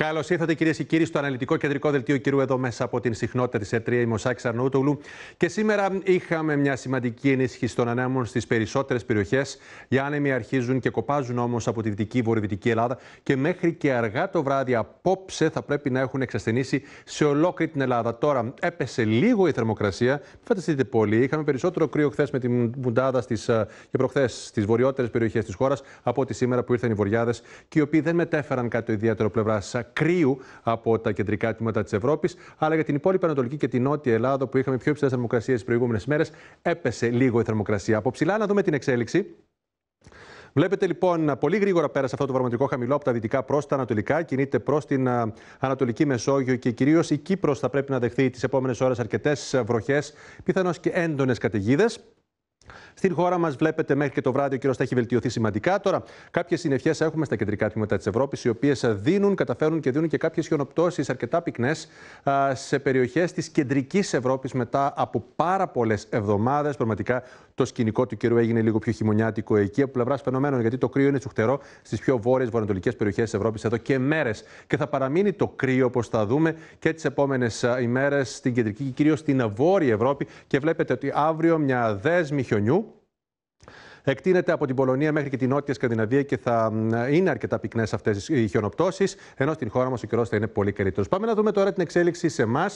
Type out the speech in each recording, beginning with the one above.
Καλώς ήρθατε κυρίες και κύριοι στο αναλυτικό κεντρικό δελτίο κυρίου εδώ μέσα από την συχνότητα της ΕΤΡΙΑ. η ο Και σήμερα είχαμε μια σημαντική ενίσχυση των ανέμων στις περισσότερες περιοχές. Οι άνεμοι αρχίζουν και κοπάζουν όμως από τη δυτική βορειοδυτική Ελλάδα και μέχρι και αργά το βράδυ απόψε θα πρέπει να έχουν εξασθενήσει σε ολόκληρη την Ελλάδα. Τώρα έπεσε λίγο η θερμοκρασία. Φανταστείτε πολύ. Είχαμε περισσότερο κρύο χθες με την Μουντάδα στις, ε, και προχθές στις βορειότερες περιοχές της χώρας από ότι σήμερα που ήρθαν οι βορειάδε και οι οποίοι δεν μετέφεραν κάτι ιδιαίτερο πλευράς κρύου από τα κεντρικά τμήματα της Ευρώπης. Αλλά για την υπόλοιπη Ανατολική και την Νότια Ελλάδα, που είχαμε πιο υψηλές θερμοκρασίες τις προηγούμενες μέρες, έπεσε λίγο η θερμοκρασία. Από ψηλά να δούμε την εξέλιξη. Βλέπετε λοιπόν πολύ γρήγορα πέρασε αυτό το πραγματικό χαμηλό από τα δυτικά προς τα ανατολικά. Κινείται προς την Ανατολική Μεσόγειο και κυρίως η Κύπρος θα πρέπει να δεχθεί τις επόμενες ώρες αρκετές βροχές, πιθανώς και έντονες καταιγίδες. Στην χώρα μας, βλέπετε, μέχρι και το βράδυ ο καιρό θα έχει βελτιωθεί σημαντικά. Τώρα, κάποιες συννεφιέ έχουμε στα κεντρικά τμήματα της Ευρώπης, οι οποίες δίνουν, καταφέρουν και δίνουν και κάποιες χιονοπτώσεις αρκετά πυκνές σε περιοχές της κεντρικής Ευρώπης μετά από πάρα πολλές εβδομάδες πραγματικά το σκηνικό του καιρού έγινε λίγο πιο χειμωνιάτικο εκεί από πλευράς φαινομένων, γιατί το κρύο είναι σουχτερό στις πιο βόρειες βορειοανατολικές περιοχές της Ευρώπης εδώ και μέρες. Και θα παραμείνει το κρύο, όπως θα δούμε, και τις επόμενες ημέρες στην κεντρική και κυρίως στην βόρεια Ευρώπη. Και βλέπετε ότι αύριο μια δέσμη χιονιού εκτείνεται από την Πολωνία μέχρι και την Νότια Σκανδιναβία και θα είναι αρκετά πυκνές αυτές οι χιονοπτώσεις, ενώ στην χώρα μας ο καιρός θα είναι πολύ καλύτερος. Πάμε να δούμε τώρα την εξέλιξη σε εμάς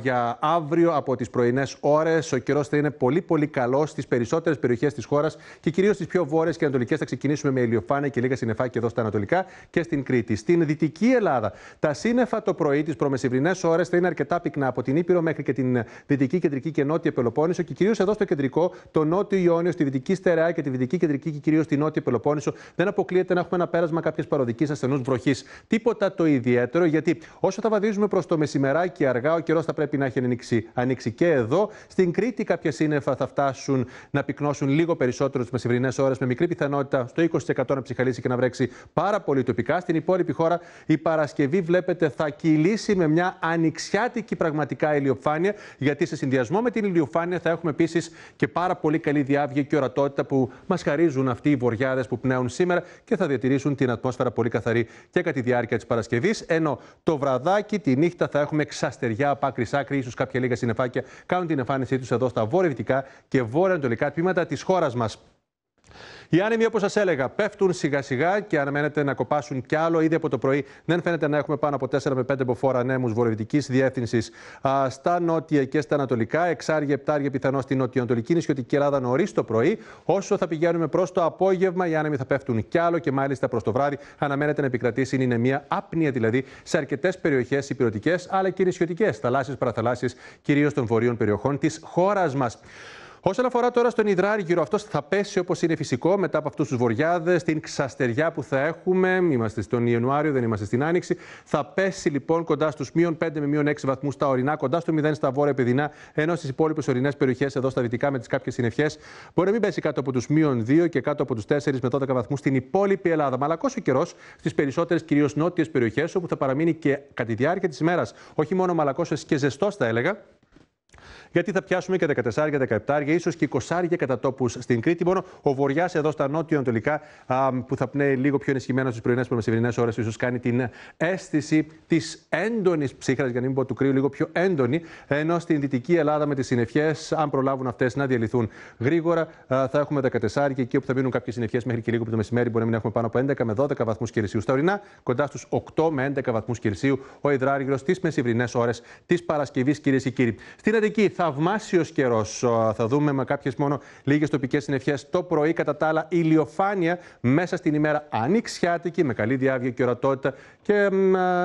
για αύριο από τις πρωινές ώρες. Ο καιρός θα είναι πολύ πολύ καλός στις περισσότερες περιοχές της χώρας και κυρίως στις πιο βόρειες και ανατολικές. Θα ξεκινήσουμε με ηλιοφάνεια και λίγα συννεφάκια εδώ στα ανατολικά και στην Κρήτη. Στην δυτική Ελλάδα, τα σύννεφα το πρωί, τις προμεσηβρινές ώρες θα είναι αρκετά πυκνά από την Ήπειρο μέχρι και την δυτική, κεντρική και νότια Πελοπόννησο και κυρίως εδώ στο κεντρικό, το νότιο Ιόνιο, στη δυτική και τη Δυτική Κεντρική και κυρίως τη Νότια Πελοπόννησο, δεν αποκλείεται να έχουμε ένα πέρασμα κάποιας παροδικής ασθενούς βροχής. Τίποτα το ιδιαίτερο, γιατί όσο θα βαδίζουμε προς το μεσημεράκι αργά, ο καιρός θα πρέπει να έχει ανοίξει. ανοίξει και εδώ. Στην Κρήτη, κάποια σύννεφα θα φτάσουν να πυκνώσουν λίγο περισσότερο τις μεσημερινές ώρες, με μικρή πιθανότητα στο 20% να ψυχαλίσει και να βρέξει πάρα πολύ τοπικά. Στην υπόλοιπη χώρα, η Παρασκευή, βλέπετε, θα κυλήσει με μια ανοιξιάτικη πραγματικά ηλιοφάνεια, γιατί σε συνδυασμό με την ηλιοφάνεια θα έχουμε επίσης και πάρα πολύ καλή διάβγεια και ορατότητα που χαρίζουν αυτοί οι βορειάδε που πνέουν σήμερα και θα διατηρήσουν την ατμόσφαιρα πολύ καθαρή και κατά τη διάρκεια της Παρασκευής. Ενώ το βραδάκι, τη νύχτα θα έχουμε ξαστεριά από άκρης άκρη, ίσως κάποια λίγα συννεφάκια κάνουν την εμφάνισή τους εδώ στα βορειοδυτικά και βόρεια-ανατολικά τμήματα της χώρας μας. Οι άνεμοι, όπως σας έλεγα, πέφτουν σιγά σιγά και αναμένεται να κοπάσουν κι άλλο. Ήδη από το πρωί δεν φαίνεται να έχουμε πάνω από 4 με 5 εμποφόρα ανέμους βορειοδυτικής διεύθυνσης στα νότια και στα ανατολικά. Εξάρια, επτάρια πιθανώς στην νοτιοανατολική νησιωτική Ελλάδα νωρίς το πρωί. Όσο θα πηγαίνουμε προς το απόγευμα, οι άνεμοι θα πέφτουν κι άλλο και μάλιστα προς το βράδυ αναμένεται να επικρατήσει είναι μια άπνοια δηλαδή σε αρκετές περιοχές υπηρετικές αλλά και νησιωτικές, θαλάσσιες, παραθαλάσσιες, κυρίως των βορείων περιοχών της χώρας μας. Όσον αφορά τώρα στον υδράργυρο, αυτός θα πέσει όπως είναι φυσικό μετά από αυτούς τους βορειάδε, την ξαστεριά που θα έχουμε. Είμαστε στον Ιανουάριο, δεν είμαστε στην Άνοιξη. Θα πέσει λοιπόν κοντά στους μείον 5 με μείον 6 βαθμούς στα ορεινά, κοντά στο 0 στα βόρεια παιδινά, ενώ στις υπόλοιπες ορεινές περιοχές εδώ στα δυτικά με τις κάποιες συνευχέ μπορεί να μην πέσει κάτω από τους μείον 2 και κάτω από τους 4 με 12 βαθμούς στην υπόλοιπη Ελλάδα. Μαλακό ο καιρός στις περισσότερες κυρίως νότιες περιοχές όπου θα παραμείνει και κατά τη διάρκεια της ημέρας όχι μόνο μαλακό και ζεστός θα έλεγα. Γιατί θα πιάσουμε και 14, 17, ίσως και 20 κατά τόπους στην Κρήτη. Μόνο ο Βορειά εδώ στα νότιο-ανατολικά που θα πνέει λίγο πιο ενισχυμένα στις πρωινές προμεσημερινέ ώρες, ίσως κάνει την αίσθηση της έντονης ψύχρας, για να μην πω του κρύου, λίγο πιο έντονη. Ενώ στην δυτική Ελλάδα με τις συννεφιές, αν προλάβουν αυτές να διαλυθούν γρήγορα, θα έχουμε 14 και εκεί όπου θα μείνουν κάποιες συννεφιές μέχρι και λίγο που το μεσημέρι μπορεί να μην έχουμε πάνω από 11 με 12 βαθμούς Κελσίου. Στα ορεινά, κοντά στους 8 με 11 βαθμούς Κελσίου, ο υδράργυρος στις μεσημβρινέ ώρες της Παρασκευής, κυρίες και κύριοι. Στην εξαιρετική. Θαυμάσιος καιρός. Θα δούμε με κάποιες μόνο λίγες τοπικές συννεφιές το πρωί. Κατά τα άλλα, ηλιοφάνεια μέσα στην ημέρα ανοιξιάτικη, με καλή διάβια και ορατότητα και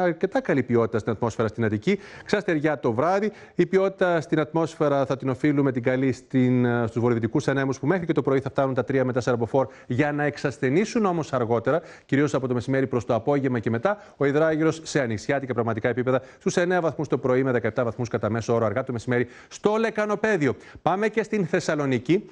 αρκετά καλή ποιότητα στην ατμόσφαιρα στην Αττική. Ξαστεριά το βράδυ. Η ποιότητα στην ατμόσφαιρα θα την οφείλουμε την καλή στους βορειοδυτικούς ανέμους που μέχρι και το πρωί θα φτάνουν τα 3 με 4 μποφόρ για να εξασθενήσουν όμως αργότερα, κυρίως από το μεσημέρι προς το απόγευμα και μετά. Ο υδράγυρο σε ανοιξιάτικα πραγματικά επίπεδα στους 9 βαθμούς το πρωί με 17 βαθμούς κατά μέσο όρο αργά το μεσημέρι στο Λεκανοπέδιο. Πάμε και στην Θεσσαλονίκη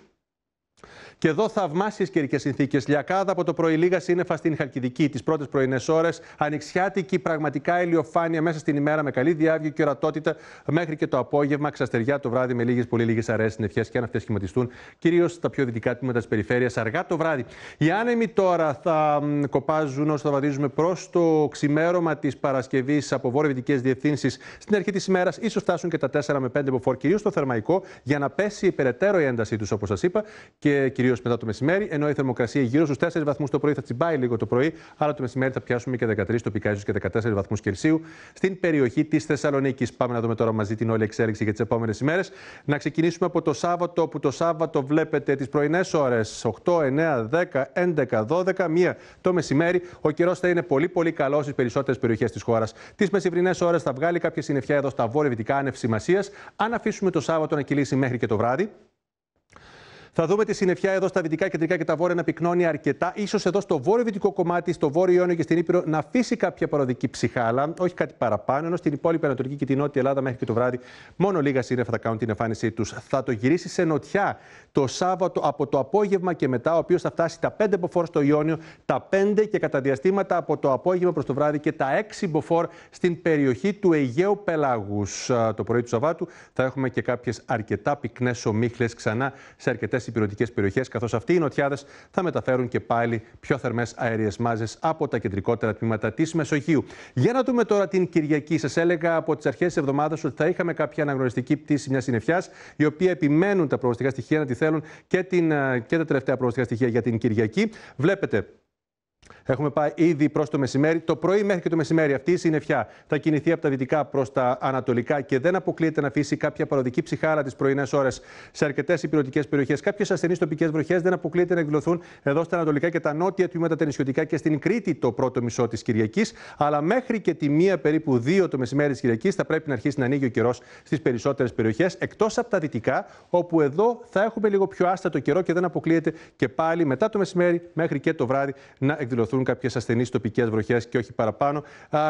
και εδώ θαυμάσιες καιρικές συνθήκες. Λιακάδα από το πρωί λίγα σύννεφα στην Χαλκιδική. Τις πρώτες πρωινές ώρες, ανοιξιάτικη πραγματικά ηλιοφάνεια μέσα στην ημέρα με καλή διάβγεια και ορατότητα μέχρι και το απόγευμα. Ξαστεριά το βράδυ με λίγες πολύ λίγες αρέσει συννεφιές και αν αυτές σχηματιστούν, κυρίως στα πιο δυτικά τμήματα της περιφέρειας, αργά το βράδυ. Οι άνεμοι τώρα θα κοπάζουν όσο θα βαδίζουμε προς το ξημέρωμα της Παρασκευής από βόρειο-δυτικέ διευθύνσεις στην αρχή της ημέρας, σω φτάσουν και τα 4 με 5 μποφόρ, κυρίως στο θερμαϊκό, για να πέσει περαιτέρω η έντασή τους, όπως σας είπα. Και και κυρίως μετά το μεσημέρι. Ενώ η θερμοκρασία γύρω στους 4 βαθμούς το πρωί θα τσιμπάει λίγο το πρωί, αλλά το μεσημέρι θα πιάσουμε και 13, τοπικά ίσω και 14 βαθμούς Κελσίου στην περιοχή της Θεσσαλονίκης. Πάμε να δούμε τώρα μαζί την όλη εξέλιξη για τις επόμενες ημέρες. Να ξεκινήσουμε από το Σάββατο, που το Σάββατο βλέπετε τις πρωινές ώρες 8, 9, 10, 11, 12, μία το μεσημέρι. Ο καιρός θα είναι πολύ πολύ καλός στις περισσότερες περιοχές της χώρας. Τις μεσημβρινές ώρες θα βγάλει κάποια συνεφιά εδώ στα βόρεια-βυτικά Αν αφήσουμε το Σάββατο να κυλήσει μέχρι και το βράδυ, θα δούμε τη συνεφιά εδώ στα δυτικά, κεντρικά και τα βόρεια να πυκνώνει αρκετά. σω εδώ στο βόρειο-δυτικό κομμάτι, στο βόρειο Ιόνιο και στην Ήπειρο να αφήσει κάποια παροδική ψυχάλα, όχι κάτι παραπάνω. Ενώ στην υπόλοιπη Ανατολική και την Νότια Ελλάδα μέχρι και το βράδυ, μόνο λίγα σύννεφα θα κάνουν την εμφάνισή τους. Θα το γυρίσει σε νοτιά το Σάββατο από το απόγευμα και μετά, ο οποίος θα φτάσει τα 5 μποφόρ στο Ιόνιο, τα 5 και κατά διαστήματα από το απόγευμα προς το βράδυ και τα 6 μποφόρ στην περιοχή του Αιγαίου Πελάγους. Το πρωί του Σαββάτου θα έχουμε και κάποιες αρκετά πυκνές ομίχλες ξανά σε αρκετές υπηρετικέ περιοχές, καθώς αυτοί οι νοτιάδες θα μεταφέρουν και πάλι πιο θερμές αέριες μάζες από τα κεντρικότερα τμήματα της Μεσογείου. Για να δούμε τώρα την Κυριακή. Σας έλεγα από τις αρχές της εβδομάδας ότι θα είχαμε κάποια αναγνωριστική πτήση μιας συννεφιάς, η οποία επιμένουν τα προγνωστικά στοιχεία να τη θέλουν και, την, ε, τα τελευταία προγνωστικά στοιχεία για την Κυριακή. Βλέπετε Έχουμε πάει ήδη προς το μεσημέρι. Το πρωί μέχρι και το μεσημέρι αυτή η συννεφιά θα κινηθεί από τα δυτικά προς τα ανατολικά και δεν αποκλείεται να αφήσει κάποια παροδική ψυχάρα τις πρωινές ώρες σε αρκετές υπηρετικές περιοχές. Κάποιες ασθενείς τοπικές βροχές δεν αποκλείεται να εκδηλωθούν εδώ στα ανατολικά και τα νότια τμήματα τα νησιωτικά και στην Κρήτη το πρώτο μισό της Κυριακής. Αλλά μέχρι και τη μία περίπου δύο το μεσημέρι της Κυριακής θα πρέπει να αρχίσει να ανοίγει ο καιρός στις περισσότερες περιοχές εκτός από τα δυτικά, όπου εδώ θα έχουμε λίγο πιο άστατο καιρό και δεν αποκλείεται και πάλι μετά το μεσημέρι μέχρι και το βράδυ να εκδηλωθούν κάποιες ασθενείς τοπικές βροχές και όχι παραπάνω.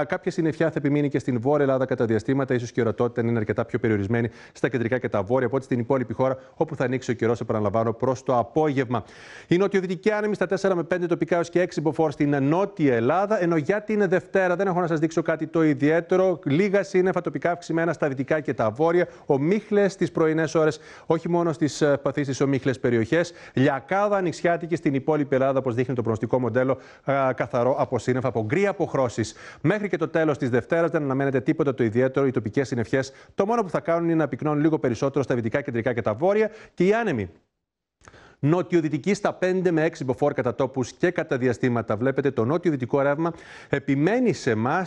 Κάποια συννεφιά θα επιμείνει και στην Βόρεια Ελλάδα κατά διαστήματα. σω και η ορατότητα είναι αρκετά πιο περιορισμένη στα κεντρικά και τα βόρεια Οπότε ό,τι στην υπόλοιπη χώρα, όπου θα ανοίξει ο καιρός, επαναλαμβάνω, προς το απόγευμα. Η νοτιοδυτική άνεμη στα 4 με 5 τοπικά έως και 6 μποφόρ στην νότια Ελλάδα, ενώ για την Δευτέρα δεν έχω να σας δείξω κάτι το ιδιαίτερο. Λίγα σύννεφα τοπικά αυξημένα στα δυτικά και τα βόρεια. Ο Μίχλε στις πρωινές ώρες, όχι μόνο στις ε, παθεί ο Ομίχλες περιοχές. Λιακάδα ανοιξιάτικη στην υπόλοιπη Ελλάδα, όπως δείχνει το προγνωστικό μοντέλο, ε, καθαρό από σύννεφα, από γκρί αποχρώσεις. Μέχρι και το τέλος της Δευτέρας δεν αναμένεται τίποτα το ιδιαίτερο. Οι τοπικές συννεφιές το μόνο που θα κάνουν είναι να πυκνώνουν λίγο περισσότερο στα δυτικά, κεντρικά και τα βόρεια και οι άνεμοι Νότιο-δυτική στα 5 με 6 μποφόρ κατά τόπους και κατά διαστήματα. Βλέπετε το νότιο-δυτικό ρεύμα επιμένει σε εμάς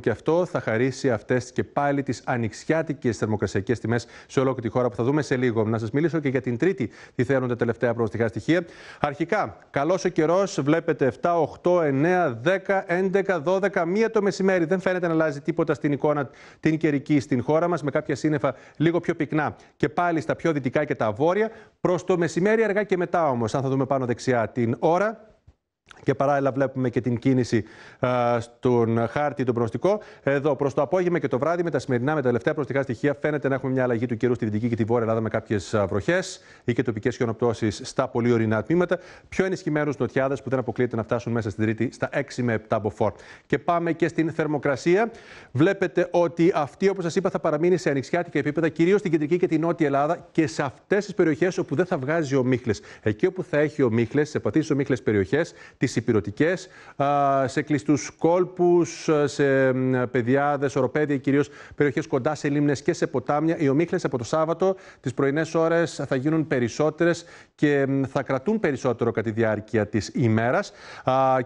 και αυτό θα χαρίσει αυτές και πάλι τις ανοιξιάτικες θερμοκρασιακές τιμές σε όλο ολόκληρη τη χώρα που θα δούμε σε λίγο. Να σας μιλήσω και για την Τρίτη, τι θέλουν τα τελευταία προοστιχά στοιχεία. Αρχικά, καλός ο καιρός, βλέπετε 7, 8, 9, 10, 11, 12, μία το μεσημέρι. Δεν φαίνεται να αλλάζει τίποτα στην εικόνα την καιρική στην χώρα μας, με κάποια σύννεφα λίγο πιο πυκνά και πάλι στα πιο δυτικά και τα βόρεια. Προς το μεσημέρι αργά και μετά όμως, αν θα δούμε πάνω δεξιά την ώρα. Και παράλληλα βλέπουμε και την κίνηση α, στον χάρτη, τον προστικό. Εδώ προς το απόγευμα και το βράδυ, με τα σημερινά, με τα τελευταία προστικά στοιχεία, φαίνεται να έχουμε μια αλλαγή του καιρού στη δυτική και τη βόρεια Ελλάδα με κάποιες βροχές ή και τοπικές χιονοπτώσεις στα πολύ ορεινά τμήματα. Πιο ενισχυμένους νοτιάδες που δεν αποκλείεται να φτάσουν μέσα στην Τρίτη στα 6 με 7 από μποφόρ. Και πάμε και στην θερμοκρασία. Βλέπετε ότι αυτή, όπως σας είπα, θα παραμείνει σε ανοιξιάτικα επίπεδα, κυρίως στην κεντρική και την νότια Ελλάδα και σε αυτές τις περιοχές όπου δεν θα βγάζει ο Μίχλες. Εκεί όπου θα έχει ο Μίχλες, σε πατήσεις ο περιοχές, τις υπηρετικές, σε κλειστούς κόλπους, σε πεδιάδες, οροπέδια κυρίως περιοχές κοντά σε λίμνες και σε ποτάμια. Οι ομίχλες από το Σάββατο, τις πρωινές ώρες θα γίνουν περισσότερες και θα κρατούν περισσότερο κατά τη διάρκεια της ημέρας.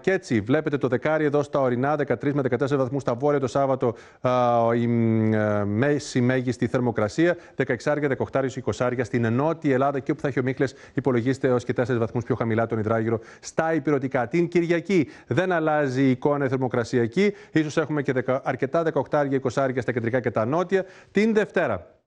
Και έτσι βλέπετε το δεκάρι εδώ στα ορεινά, 13 με 14 βαθμούς στα βόρεια το Σάββατο η μέση μέγιστη θερμοκρασία, 16 18 20 στην Νότια Ελλάδα και όπου θα έχει ομίχλες υπολογίστε έως και 4 βαθμούς πιο χαμηλά τον υδράγυρο στα υπηρετικά. Την Κυριακή δεν αλλάζει η εικόνα η θερμοκρασιακή. Ίσως έχουμε και αρκετά 18-20 στα κεντρικά και τα νότια. Την Δευτέρα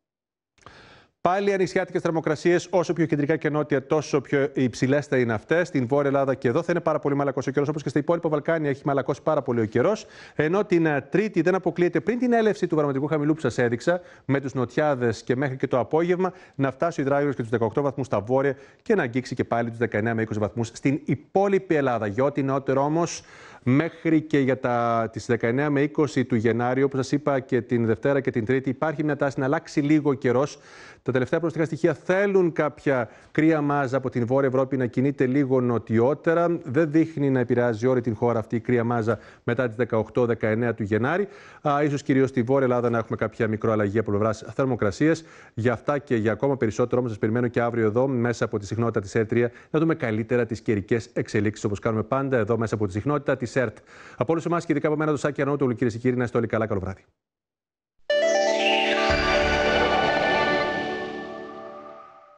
Πάλι ανοιξιάτικε θερμοκρασίες, όσο πιο κεντρικά και νότια, τόσο πιο υψηλές θα είναι αυτές. Στην Βόρεια Ελλάδα και εδώ θα είναι πάρα πολύ μαλακός ο καιρός, όπως και στα υπόλοιπα Βαλκάνια έχει μαλακώσει πάρα πολύ ο καιρός. Ενώ την ε, Τρίτη δεν αποκλείεται πριν την έλευση του πραγματικού χαμηλού που σας έδειξα, με τους νοτιάδες και μέχρι και το απόγευμα, να φτάσει ο υδράγυρο και τους 18 βαθμούς στα βόρεια και να αγγίξει και πάλι τους 19 με 20 βαθμούς στην υπόλοιπη Ελλάδα. Για ό,τι νεότερο όμως μέχρι και για τα, τις 19 με 20 του Γενάρη, όπως σας είπα και την Δευτέρα και την Τρίτη, υπάρχει μια τάση να αλλάξει λίγο ο καιρός. Τα τελευταία προσθήκα στοιχεία θέλουν κάποια κρύα μάζα από την Βόρεια Ευρώπη να κινείται λίγο νοτιότερα. Δεν δείχνει να επηρεάζει όλη την χώρα αυτή η κρύα μάζα μετά τις 18-19 του Γενάρη. ίσως κυρίως στη Βόρεια Ελλάδα να έχουμε κάποια μικροαλλαγή από πλευράς θερμοκρασίας. Για αυτά και για ακόμα περισσότερο όμως σας περιμένω και αύριο εδώ μέσα από τη συχνότητα της Ε3 να δούμε καλύτερα τις καιρικές εξελίξεις όπως κάνουμε πάντα εδώ μέσα από τη συχνότητα τη ΕΡΤ. Από όλους εμάς και ειδικά από μένα, το Σάκη Ανώτολου, κυρίε και κύριοι, να είστε όλοι καλά. Καλό βράδυ.